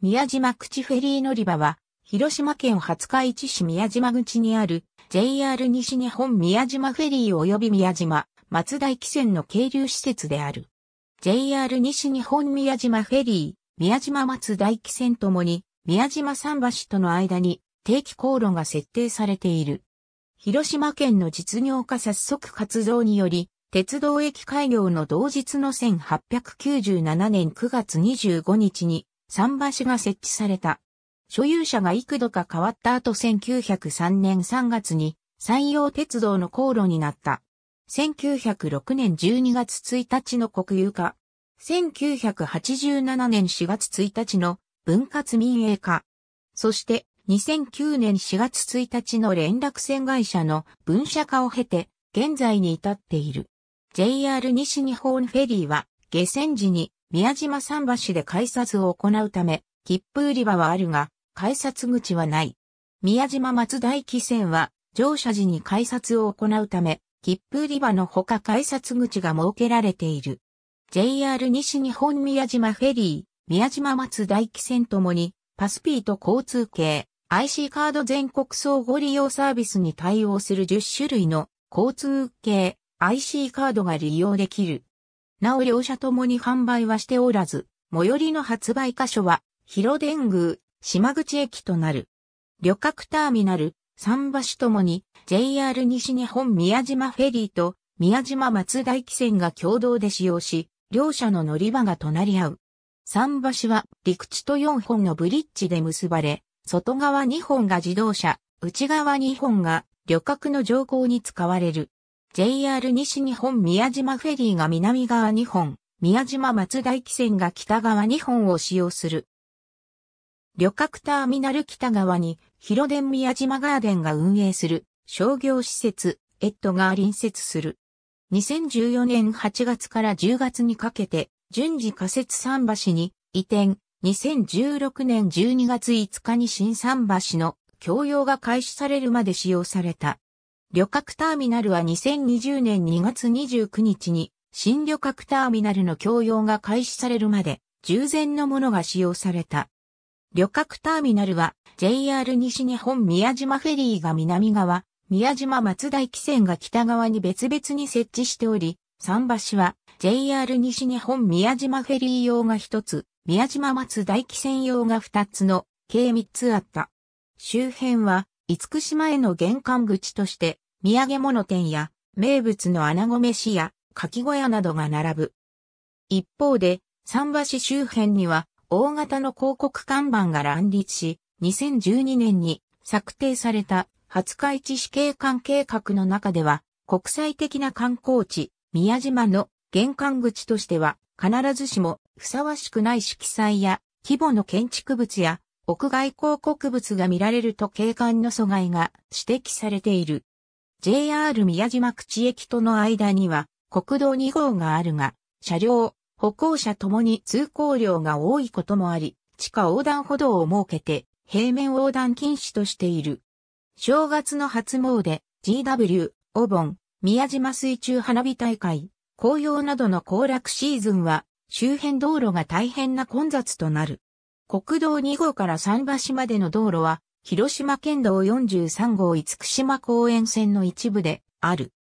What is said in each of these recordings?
宮島口フェリー乗り場は、広島県廿日市市宮島口にある JR 西日本宮島フェリー及び宮島松田駅線の係留施設である。JR 西日本宮島フェリー、宮島松田駅線ともに宮島桟橋との間に定期航路が設定されている。広島県の実業家早速活動により、鉄道駅開業の同日の1897年9月25日に桟橋が設置された。所有者が幾度か変わった後1903年3月に山陽鉄道の航路になった。1906年12月1日の国有化。1987年4月1日の分割民営化。そして2009年4月1日の連絡船会社の分社化を経て現在に至っている。JR 西日本フェリーは下船時に宮島桟橋で改札を行うため、切符売り場はあるが、改札口はない。宮島松大汽船は、乗車時に改札を行うため、切符売り場のほか改札口が設けられている。JR 西日本宮島フェリー、宮島松大汽船ともに、パスピーと交通系、IC カード全国総合利用サービスに対応する10種類の交通系 IC カードが利用できる。なお両者ともに販売はしておらず、最寄りの発売箇所は、広電宮、島口駅となる。旅客ターミナル、桟橋ともに JR 西日本宮島フェリーと宮島松田駅線が共同で使用し、両者の乗り場が隣り合う。桟橋は陸地と4本のブリッジで結ばれ、外側2本が自動車、内側2本が旅客の乗降に使われる。JR 西日本宮島フェリーが南側2本、宮島松田汽船が北側2本を使用する。旅客ターミナル北側に広電宮島ガーデンが運営する商業施設エッドが隣接する。2014年8月から10月にかけて順次仮設桟橋に移転。2016年12月5日に新桟橋の供用が開始されるまで使用された。旅客ターミナルは2020年2月29日に新旅客ターミナルの供用が開始されるまで従前のものが使用された。旅客ターミナルは JR 西日本宮島フェリーが南側、宮島松田駅線が北側に別々に設置しており、桟橋は JR 西日本宮島フェリー用が一つ、宮島松田駅線用が二つの計三つあった。周辺は福島への玄関口として、土産物店や、名物の穴子飯や、柿小屋などが並ぶ。一方で、桟橋周辺には、大型の広告看板が乱立し、2012年に策定された廿日市市景観計画の中では、国際的な観光地、宮島の玄関口としては、必ずしもふさわしくない色彩や規模の建築物や屋外広告物が見られると景観の阻害が指摘されている。JR 宮島口駅との間には国道2号があるが、車両、歩行者ともに通行量が多いこともあり、地下横断歩道を設けて平面横断禁止としている。正月の初詣、GW、お盆、宮島水中花火大会、紅葉などの行楽シーズンは周辺道路が大変な混雑となる。国道2号から桟橋までの道路は、広島県道43号五福島公園線の一部である。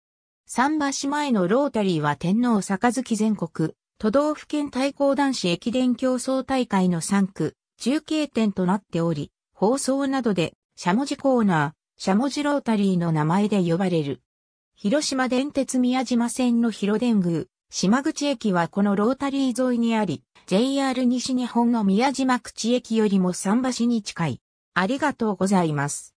桟橋前のロータリーは天皇杯全国、都道府県対抗男子駅伝競争大会の3区、中継点となっており、放送などで、しゃもじコーナー、しゃもじロータリーの名前で呼ばれる。広島電鉄宮島線の広電宮、島口駅はこのロータリー沿いにあり、JR 西日本の宮島口駅よりも桟橋に近い。ありがとうございます。